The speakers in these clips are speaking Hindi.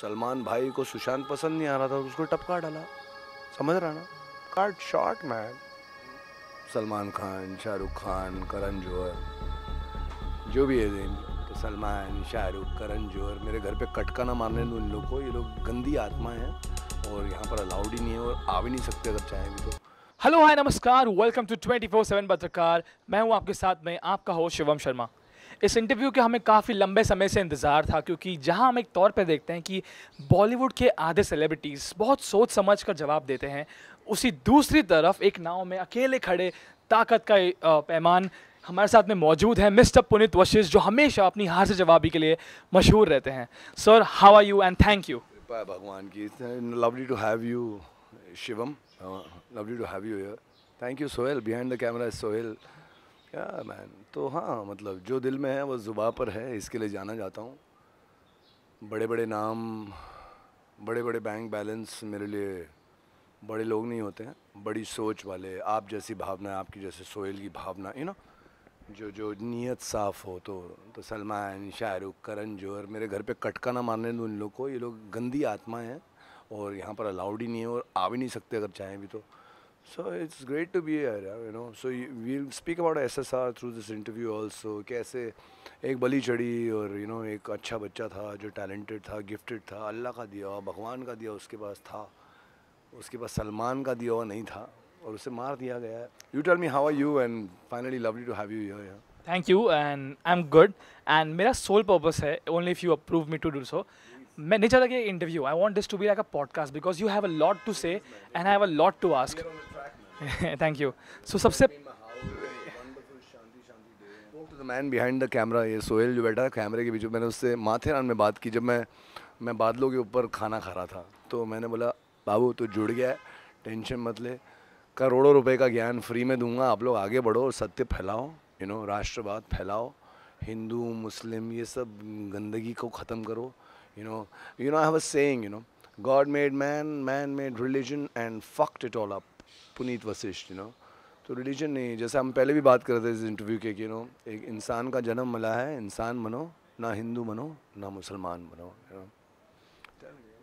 सलमान भाई को सुशांत पसंद नहीं आ रहा था तो उसको टपका डाला समझ रहा ना card short man Salman Khan Shahrukh Khan Karan Johar जो भी है दिन तो सलमान शाहरुख करण जौहर मेरे घर पे कटका ना मारने दो इन लोग को ये लोग गंदी आत्मा है और यहाँ पर अलाउड ही नहीं है और आ भी नहीं सकते अगर चाहेंगे तो हेलो हाय नमस्कार वेलकम टू 24/7 पत्रकार मैं हूँ आपके साथ में आपका हो शिवम शर्मा इस इंटरव्यू के हमें काफ़ी लंबे समय से इंतज़ार था क्योंकि जहां हम एक तौर पर देखते हैं कि बॉलीवुड के आधे सेलिब्रिटीज़ बहुत सोच समझ कर जवाब देते हैं उसी दूसरी तरफ एक नाव में अकेले खड़े ताकत का पैमान हमारे साथ में मौजूद है मिस्टर पुनित वशिष जो हमेशा अपनी हार से जवाबी के लिए मशहूर रहते हैं sir how are you and thank you भगवान की lovely to have you Shivam lovely to have you thank you Sohail behind the camera Sohail क्या मैन तो हाँ मतलब जो दिल में है वो ज़ुबा पर है इसके लिए जाना जाता हूँ बड़े बड़े नाम बड़े बड़े बैंक बैलेंस मेरे लिए बड़े लोग नहीं होते हैं बड़ी सोच वाले आप जैसी भावना आपकी जैसे सोहेल की भावना यू नो जो जो नीयत साफ़ हो तो तो सलमान शाहरुख करण जौहर मेरे घर पे कटका ना मारने दूँ इन लोग को ये लोग गंदी आत्माएं हैं और यहाँ पर अलाउड ही नहीं है और आ भी नहीं सकते अगर चाहें भी तो So it's great to be here, you know. So you, we'll speak about SSR through this interview also. कैसे एक बली चढ़ी और यू you नो know, एक अच्छा बच्चा था जो टैलेंटेड था गिफ्टेड था अल्लाह का दिया हुआ भगवान का दिया उसके पास था उसके पास सलमान का दिया हुआ नहीं था और उसे मार दिया गया है you tell me how are you and finally lovely to have you here thank you and I am good and मेरा सोल पर्पस है only if you approve me to do so मैं नहीं चाहता कि interview I want this to be like a podcast because you have a lot to say and I have a lot to ask thank you so सबसे मैन बिहाइंड द कैमरा ये सोहेल जो बैठा कैमरे के बीच मैंने उससे माथेरान में बात की जब मैं मैं बादलों के ऊपर खाना खा रहा था तो मैंने बोला बाबू तो जुड़ गया है टेंशन मत ले करोड़ों रुपए का ज्ञान फ्री में दूंगा आप लोग आगे बढ़ो और सत्य फैलाओ यू नो राष्ट्रवाद फैलाओ हिंदू मुस्लिम ये सब गंदगी को ख़त्म करो you know you know I have a saying you know God made man man made religion and fucked it all up Puneet Vashisht you know तो रिलीजन नहीं जैसे हम पहले भी बात कर रहे थे इस इंटरव्यू के कि नो एक इंसान का जन्म मिला है इंसान बनो ना हिंदू बनो ना मुसलमान बनो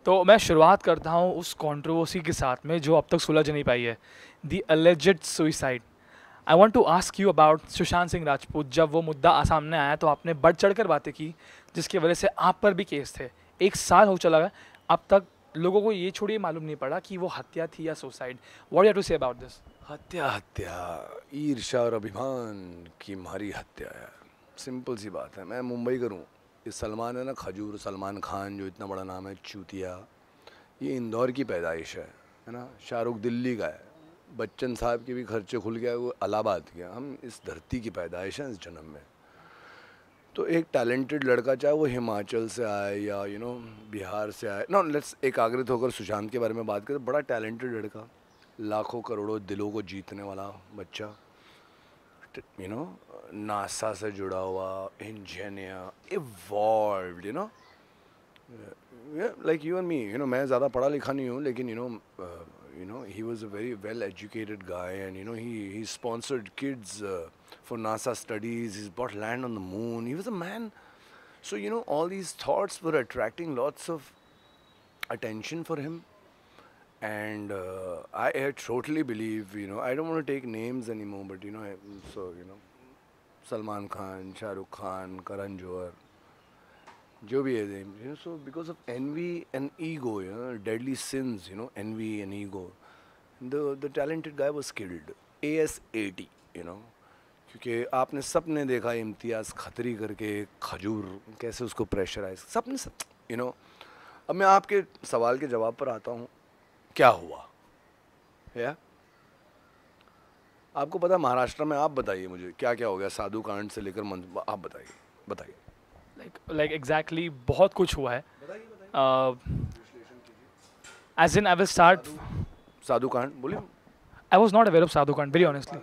तो मैं शुरुआत करता हूँ उस कॉन्ट्रोवर्सी के साथ में जो अब तक सुलझ नहीं पाई है the alleged suicide I want to ask you about Sushant Singh Rajput जब वो मुद्दा सामने आया तो आपने बढ़ चढ़ कर बातें की जिसकी वजह से आप पर भी केस थे एक साल हो चला गया अब तक लोगों को ये छोड़िए मालूम नहीं पड़ा कि वो हत्या थी या suicide what you to say about this हत्या हत्या ईर्षा और अभिमान की मारी हत्या है सिंपल सी बात है मैं मुंबई करूँ ये सलमान है ना खजूर सलमान खान जो इतना बड़ा नाम है चूतिया ये इंदौर की पैदाइश है है ना शाहरुख दिल्ली का है बच्चन साहब के भी खर्चे खुल गया वो अलाहाबाद के हम इस धरती की पैदाइश हैं इस जन्म में तो एक टैलेंटेड लड़का चाहे वो हिमाचल से आए या यू नो बिहार से आए नो लेट्स एकाग्रित होकर सुशांत के बारे में बात करें बड़ा टैलेंटेड लड़का लाखों करोड़ों दिलों को जीतने वाला बच्चा यू नो नासा से जुड़ा हुआ engineer involve you know like you and me you know मैं ज़्यादा पढ़ा लिखा नहीं हूँ लेकिन you know you know he was a very well educated guy and you know he sponsored kids for NASA studies. He's bought land on the moon. He was a man. So, you know, all these thoughts were attracting lots of attention for him. And uh, I, I, totally believe, you know, I don't want to take names anymore, but, you know, I, so, you know, Salman Khan, Shah Rukh Khan, Karan Johar, जो भी है you know so because of envy and ego you know deadly sins you know envy and ego the the talented guy was killed ASAT you know क्योंकि आपने सपने देखा इम्तियाज़ खतरी करके खजूर कैसे उसको प्रेशराइज सपने सब यू नो अब मैं आपके सवाल के जवाब पर आता हूँ क्या हुआ या आपको पता महाराष्ट्र में आप बताइए मुझे क्या क्या हो गया साधु कांड से लेकर मंद आप बताइए बताइए लाइक लाइक एग्जैक्टली बहुत कुछ हुआ है as in I will start साधु कांड बोलिए I was not aware of साधु कांड वेरी ऑनेस्टली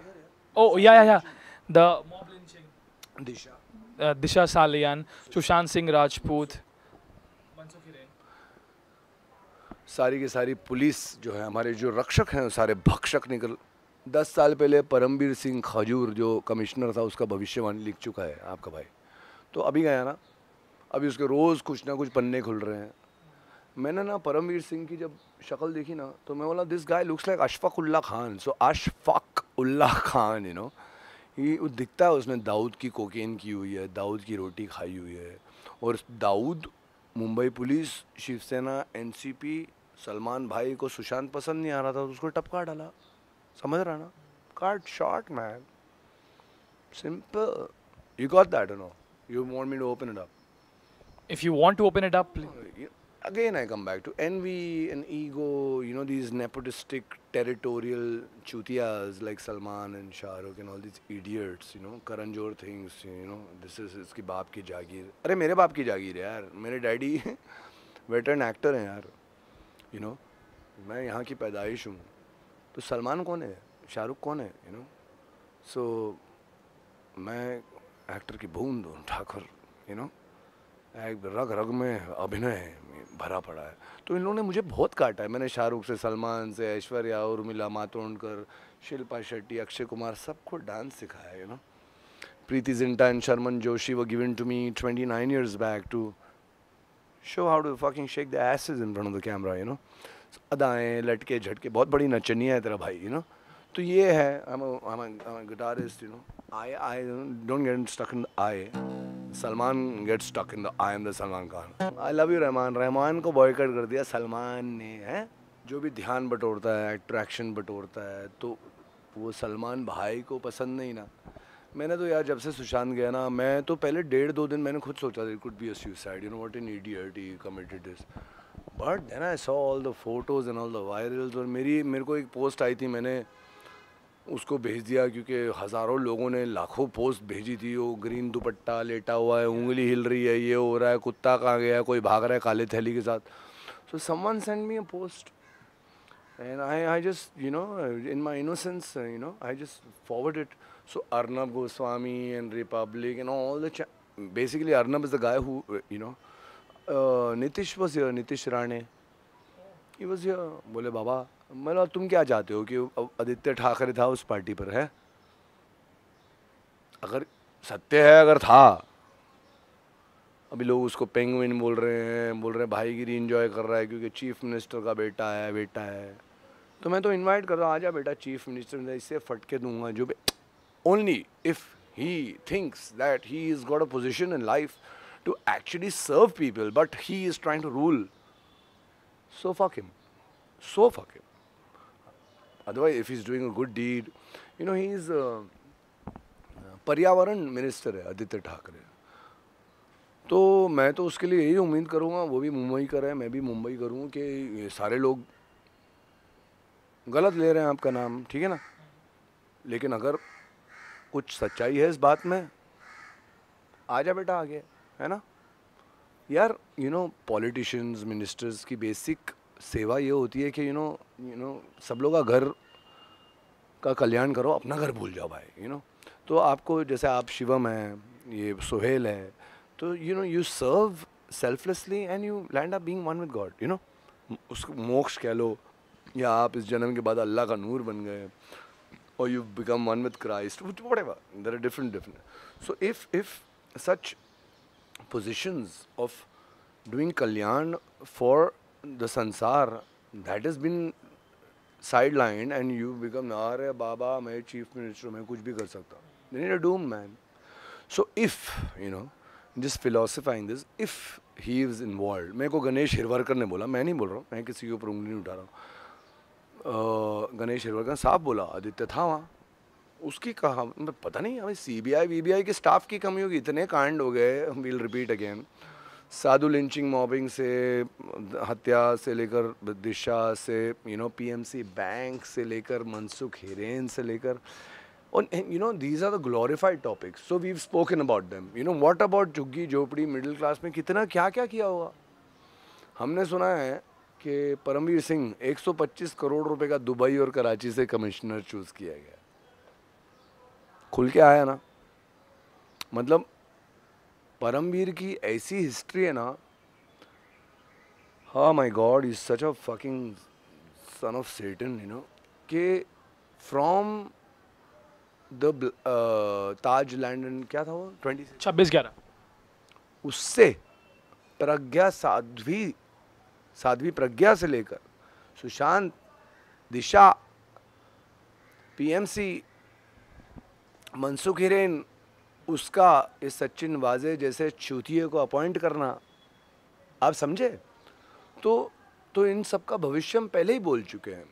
ओ या या या the mob lynching. Disha. Uh, Disha Salian, Sushant Singh Rajput. सारी की सारी पुलिस जो है हमारे जो रक्षक हैं सारे भक्षक निकल दस साल पहले परमवीर सिंह खजूर जो कमिश्नर था उसका भविष्यवाणी लिख चुका है आपका भाई तो अभी गया ना अभी उसके रोज़ कुछ ना कुछ पन्ने खुल रहे हैं मैंने ना परमवीर सिंह की जब शक्ल देखी ना तो मैं बोला this guy looks like Ashfaq Ulla Khan so Ashfaq Ulla Khan you know ये वो दिखता है उसने दाऊद की कोकेन की हुई है दाऊद की रोटी खाई हुई है और दाऊद मुंबई पुलिस शिवसेना एनसीपी सलमान भाई को सुशांत पसंद नहीं आ रहा था तो उसको टपका डाला समझ रहा ना काट short man simple you got that no you want me to open it up if you want to open it up again I come back to envy and ego, you know, these nepotistic, territorial chutias like Salman and Shah Rukh and all these idiots, you know, Karan Johar things, you know, this is इसकी बाप की जागीर अरे मेरे बाप की जागीर है यार मेरे डैडी वेटरन एक्टर हैं यार यू नो मैं यहाँ की पैदाइश हूँ तो सलमान कौन है शाहरुख कौन है यू नो सो मैं एक्टर की बूंद हूँ ठाकुर यू नो रग रग में अभिनय है भरा पड़ा है तो इन लोगों ने मुझे बहुत काटा है मैंने शाहरुख से सलमान से ऐश्वर्या उर्मिला मातोंडकर शिल्पा शेट्टी अक्षय कुमार सबको डांस सिखाया है you know Preity Zinta and Sharman Joshi we given to me twenty nine years back to show how to fucking shake the is in front of the camera you know अदाएँ लटके झटके बहुत बड़ी नचनिया है तेरा भाई यू नो तो ये है I guitarist you know I I don't get stuck in I Salman get stuck in the I am the Salman Khan I love you Rahman Rahman को बॉयकट कर दिया सलमान ने है जो भी ध्यान बटोरता है अट्रैक्शन बटोरता है तो वो सलमान भाई को पसंद नहीं ना मैंने तो यार जब से सुशांत गया ना मैं तो पहले डेढ़ दो दिन मैंने खुद सोचा था could be a suicide you know what an idiot he committed this but then I saw all the photos and all the virals और मेरी मेरे को एक पोस्ट आई थी मैंने उसको भेज दिया क्योंकि हज़ारों लोगों ने लाखों पोस्ट भेजी थी वो ग्रीन दुपट्टा लेटा हुआ है उंगली हिल रही है ये हो रहा है कुत्ता कहाँ गया कोई भाग रहा है काले थैली के साथ so someone send me a post and I I just you know in my innocence you know I just forward it so Arnab Goswami and Republic and all the basically Arnab is the guy who you know Nitish uh, Nitish ही ये बोले बाबा मैं तुम क्या चाहते हो कि आदित्य ठाकरे था उस पार्टी पर है अगर सत्य है अगर था अभी लोग उसको पेंगुइन बोल रहे हैं बोल रहे हैं भाईगिरी इंजॉय कर रहा है क्योंकि चीफ मिनिस्टर का बेटा है बेटा है तो मैं तो इनवाइट कर रहा हूँ जा बेटा चीफ मिनिस्टर मैं इससे फटके दूंगा जो only if he thinks that he is got a position in life to actually serve people but he is trying to rule so fuck him. So fuck him. Otherwise, if he's doing a good deed, you know, he's a पर्यावरण मिनिस्टर है आदित्य ठाकरे तो मैं तो उसके लिए यही उम्मीद करूँगा वो भी मुंबई का रहे मैं भी मुंबई करूँ कि सारे लोग गलत ले रहे हैं आपका नाम ठीक है ना लेकिन अगर कुछ सच्चाई है इस बात में आ जा बेटा आगे है ना यार यू नो पॉलिटिशियंस मिनिस्टर्स की बेसिक सेवा ये होती है कि यू नो यू नो सब लोग का घर का कल्याण करो अपना घर भूल जाओ भाई यू नो तो आपको जैसे आप शिवम हैं ये सुहेल है तो you know you serve selflessly and you land up being one with God you know उसको मोक्ष कह लो या आप इस जन्म के बाद अल्लाह का नूर बन गए you become one with Christ whatever there are different different so if if such positions of doing kalyan for the sansar that has been sidelined and you become are baba mai chief minister mai kuch bhi kar sakta you need a doom man so if you know just philosophizing this if he is involved मेरे को गणेश हिरवरकर ने बोला मैं नहीं बोल रहा mai kisi ke upar ungli nahi utha raha रहा हूँ गणेश हिरवरकर साफ बोला आदित्य था वहाँ उसकी कहा पता नहीं हमें C B I V B I के स्टाफ की कमी होगी इतने कांड हो गए विल रिपीट अगेन साधु लिंचिंग मॉबिंग से हत्या से लेकर दिशा से यू नो पीएमसी बैंक से लेकर मनसुख हिरेन से लेकर और you know these are the glorified topics so we spoken about them you know what about झुग्गी झोपड़ी मिडिल क्लास में कितना क्या क्या किया होगा हमने सुना है कि परमवीर सिंह 125 करोड़ रुपए का दुबई और कराची से कमिश्नर चूज़ किया गया खुल के आया ना मतलब परमवीर की ऐसी हिस्ट्री है ना हा my God is such a fucking son of Satan you know के फ्रॉम द ताज लैंडन क्या था वो ट्वेंटी छब्बीस ग्यारह उससे प्रज्ञा साध्वी साध्वी प्रज्ञा से लेकर सुशांत दिशा पीएमसी मनसुख हिरेन उसका इस सचिन वाजे जैसे चूतिए को अपॉइंट करना आप समझे तो तो इन सब का भविष्य हम पहले ही बोल चुके हैं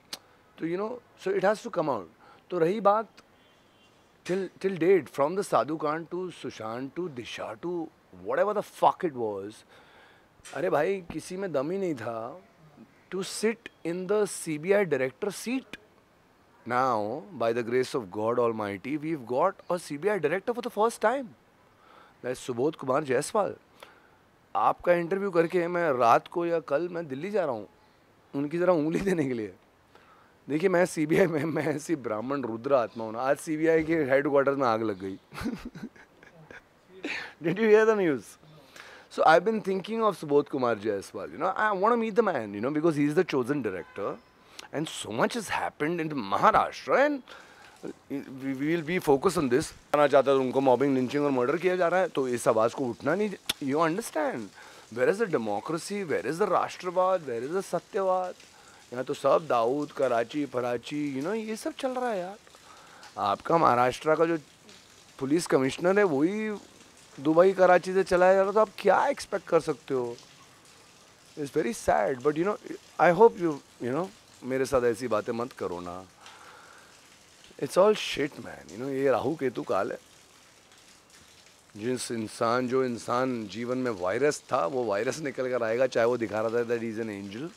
तो you know so it has to come out तो रही बात टिल डेट फ्रॉम द साधु कांड to Sushant to Disha to to ever the fuck it was अरे भाई किसी में दम ही नहीं था to sit in the C B I director seat now, by the grace of God Almighty, we've got a CBI director for the first time. That's Subodh Kumar Jaiswal. आपका इंटरव्यू करके मैं रात को या कल मैं दिल्ली जा रहा हूँ उनकी ज़रा उंगली देने के लिए देखिए मैं सीबीआई में मैं ऐसी ब्राह्मण रुद्र आत्मा हूँ आज सीबीआई के हेड क्वार्टर में आग लग गई did you hear the news so I been thinking of Subodh Kumar Jaiswal you know I want to meet the man you know because he is the chosen director And so much has happened in Maharashtra and uh, we will be focused on this. आना चाहता है तो उनको मॉबिंग लिंचिंग और मर्डर किया जा रहा है तो इस आवाज़ को उठना नहीं you understand where is the democracy where is the राष्ट्रवाद वेर इज़ द सत्यवाद यहाँ तो सब दाऊद कराची फराची यू नो ये सब चल रहा है यार आपका महाराष्ट्र का जो पुलिस कमिश्नर है वही दुबई कराची से चलाया जा रहा तो आप क्या एक्सपेक्ट कर सकते हो it's very sad but you know I hope you you know मेरे साथ ऐसी बातें मत करो ना it's all shit man you know ये राहु केतु काल है जिस इंसान जो इंसान जीवन में वायरस था वो वायरस निकल कर आएगा चाहे वो दिखा रहा था दैट इज़ एन एंजल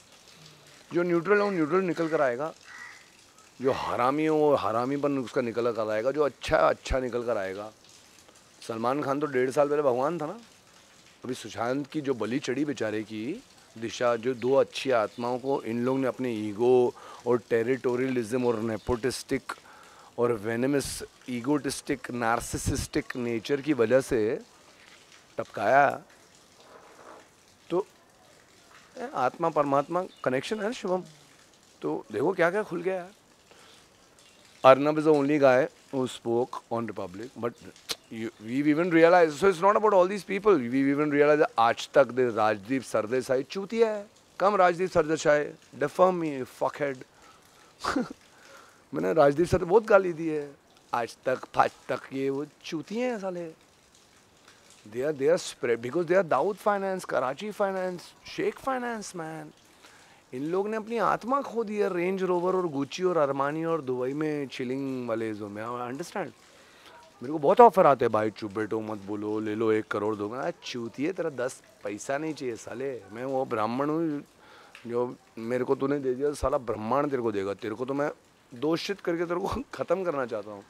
जो न्यूट्रल है वो न्यूट्रल निकल कर आएगा जो हरामी है वो हरामी पर उसका निकल कर आएगा जो अच्छा है अच्छा निकल कर आएगा सलमान खान तो डेढ़ साल पहले भगवान था ना अभी सुशांत की जो बलि चढ़ी बेचारे की दिशा जो दो अच्छी आत्माओं को इन लोग ने अपने ईगो और टेरिटोरियलिज्म और नेपोटिस्टिक और वेनेमस ईगोटिस्टिक नार्सिसिस्टिक नेचर की वजह से टपकाया तो आत्मा परमात्मा कनेक्शन है शुभम तो देखो क्या क्या खुल गया Arnab is only guy who spoke on Republic but you, we've even realized, so it's not about all these people. We've even realized that aaj tak de Rajdeep Sardesai chutia hai. Come Rajdeep Sardesai, defirm me, you fuckhead. मैंने राजदीप सर बहुत गाली दी है आज तक फाज तक ये वो चूती हैं साले they are they are spread because they are Dawood finance Karachi finance शेख फाइनेंस मैन इन लोग ने अपनी आत्मा खो दी है रेंज रोवर और गुची और अरमानी और दुबई में चिलिंग वाले जो में अंडरस्टैंड मेरे को बहुत ऑफर आते हैं भाई चुप बैठो मत बोलो ले लो एक करोड़ दो मैं चूती है तेरा दस पैसा नहीं चाहिए साले मैं वो ब्राह्मण हूँ जो मेरे को तूने दे दिया तो साला ब्रह्मांड तेरे को देगा तेरे को तो मैं दोषित करके तेरे को ख़त्म करना चाहता हूँ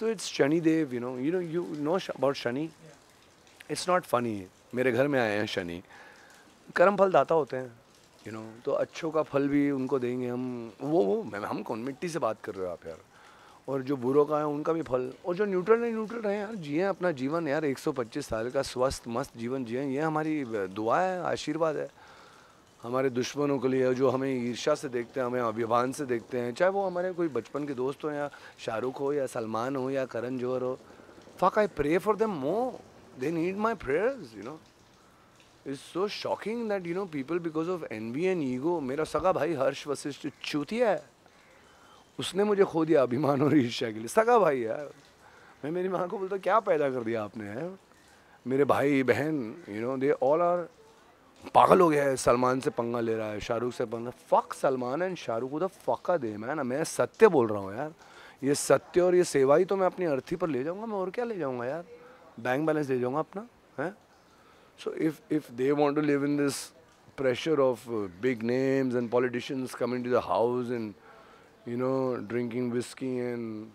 so it's Shani Dev you know you know you know about Shani it's not funny मेरे घर में आए हैं शनि कर्म फल दाता होते हैं यू you नो know, तो अच्छों का फल भी उनको देंगे हम वो वो हम कौन मिट्टी से बात कर रहे हो आप यार और जो बुरो का है उनका भी फल और जो न्यूट्रल है न्यूट्रल रहे यार जिए अपना जीवन यार 125 साल का स्वस्थ मस्त जीवन जिए ये हमारी दुआ है आशीर्वाद है हमारे दुश्मनों के लिए जो हमें ईर्षा से देखते हैं हमें अभिमान से देखते हैं चाहे वो हमारे कोई बचपन के दोस्त हो या शाहरुख हो या सलमान हो या करण जौहर हो fuck I pray for them more they need my prayers you know is so shocking that you know people because of envy and ego मेरा सगा भाई हर्ष वशिष्ठ चूतिया है उसने मुझे खो दिया अभिमान और ईर्ष्या के लिए सगा भाई यार मैं मेरी माँ को बोलता क्या पैदा कर दिया आपने है मेरे भाई बहन you know they all are पागल हो गया है सलमान से पंगा ले रहा है शाहरुख से पंगा फ़क सलमान एंड शाहरुख को तो फ़का दे मैं ना मैं सत्य बोल रहा हूँ यार ये सत्य और ये सेवा ही तो मैं अपनी अर्थी पर ले जाऊँगा मैं और क्या ले जाऊँगा यार बैंक बैलेंस ले जाऊँगा अपना है so if if they want to live in this pressure of big names and politicians coming to the house and you know, drinking whiskey and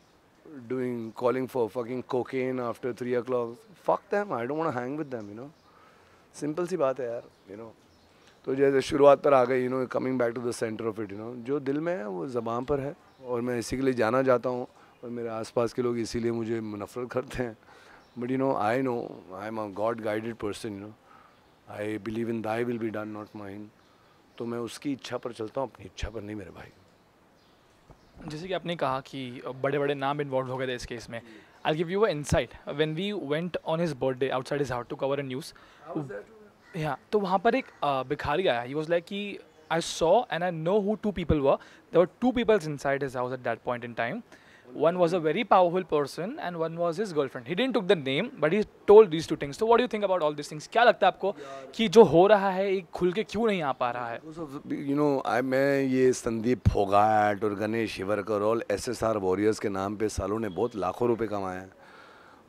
doing calling for fucking cocaine after three o'clock. Fuck them. I don't want to hang with them. You know, simple सी बात है यार. You know. तो जैसे शुरुआत पर आ गए you know coming back to the centre of it you know जो दिल में है वो ज़बान पर है और मैं इसी के लिए जाना जाता हूँ और मेरे आसपास के लोग इसीलिए मुझे नफरत करते हैं but you know I know I am a God guided person you know I believe in thy will be done not mine तो मैं उसकी इच्छा पर चलता हूँ अपनी इच्छा पर नहीं मेरे भाई जैसे कि आपने कहा कि बड़े बड़े नाम इन्वॉल्व हो गए थे इस केस में I give you a insight when we went on his birthday outside is how to cover a news या तो वहाँ पर एक भिखारी आया ही वॉज लाइक कि I saw and I know who two people were there two peoples inside his house at that point in time One was a very powerful person and one was his girlfriend. He didn't took the name, but he told these two things. So what do you think about all these things? kya lagta hai aapko ki jo ho raha hai ek khul ke kyu nahi aa pa raha hai you know i mean ye sandeep phogat aur ganesh shivar ka role ssr warriors ke naam pe पे ne bahut बहुत rupaye kamaye कमाए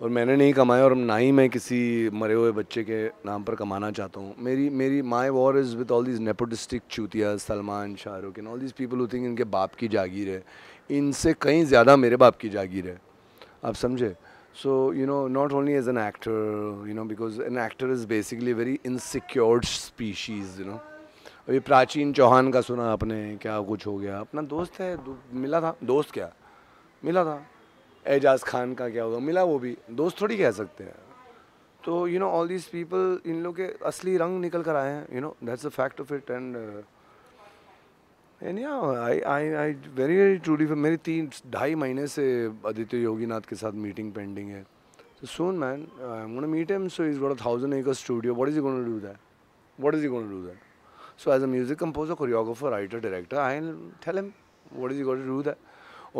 और मैंने नहीं कमाया और ना ही मैं किसी मरे हुए बच्चे के नाम पर कमाना चाहता हूँ मेरी मेरी my war is with all this nepotistic चूतिया Salman Shahrukh and all this people who think इनके बाप की जागीर है इनसे कहीं ज़्यादा मेरे बाप की जागीर है आप समझे so you know not only as an actor you know because an actor is basically very insecured species you know अभी प्राचीन चौहान का सुना आपने क्या कुछ हो गया अपना दोस्त है दो, मिला था दोस्त क्या मिला था एजाज खान का क्या होगा मिला वो भी दोस्त थोड़ी कह सकते हैं तो you know all this people इन लोग के असली रंग निकल कर आए हैं you know that's a fact of it and and या I I I very very truly for मेरी तीन ढाई महीने से आदित्य योगीनाथ के साथ मीटिंग पेंडिंग है so soon man I am meet em so is got thousand acre studio what is you gonna do that what is you gonna do that so as a music composer choreographer writer director I tell em what is you got do that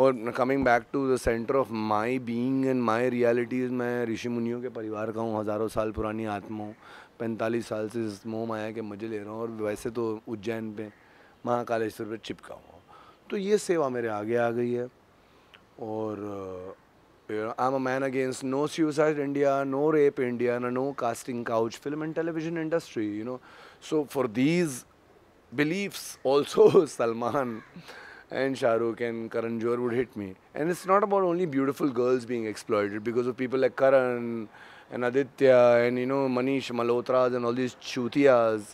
और coming back to the centre of my being and my realities मैं ऋषि मुनियों के परिवार का हूँ हज़ारों साल पुरानी आत्मा हूँ पैंतालीस साल से मोह माया के मजे ले रहा हूँ और वैसे तो उज्जैन पर महाकालेश्वर पर चिपका हुआ तो ये सेवा मेरे आगे आ गई है और I am a man against no suicide India no rape India ना no casting couch film and television industry you know so for these believes also Salman and Shahrukh and Karan Johar would hit me and it's not about only beautiful girls being exploited because of people like Karan and Aditya and you know Manish Malhotras and all these चूतियाज़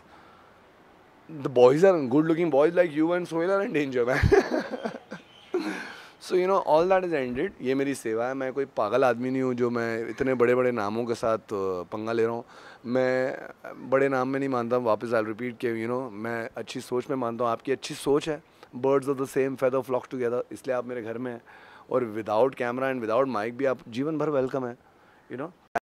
the boys are good looking boys like you and Sohail are in danger man so you know all that is ended ये मेरी सेवा है मैं कोई पागल आदमी नहीं हूँ जो मैं इतने बड़े बड़े नामों के साथ पंगा ले रहा हूँ मैं बड़े नाम में नहीं मानता हूँ वापस आई रिपीट के यू नो मैं अच्छी सोच में मानता हूँ आपकी अच्छी सोच है birds of the same feather flocks together इसलिए आप मेरे घर में हैं और without camera and without mic भी आप जीवन भर वेलकम है यू you नो know?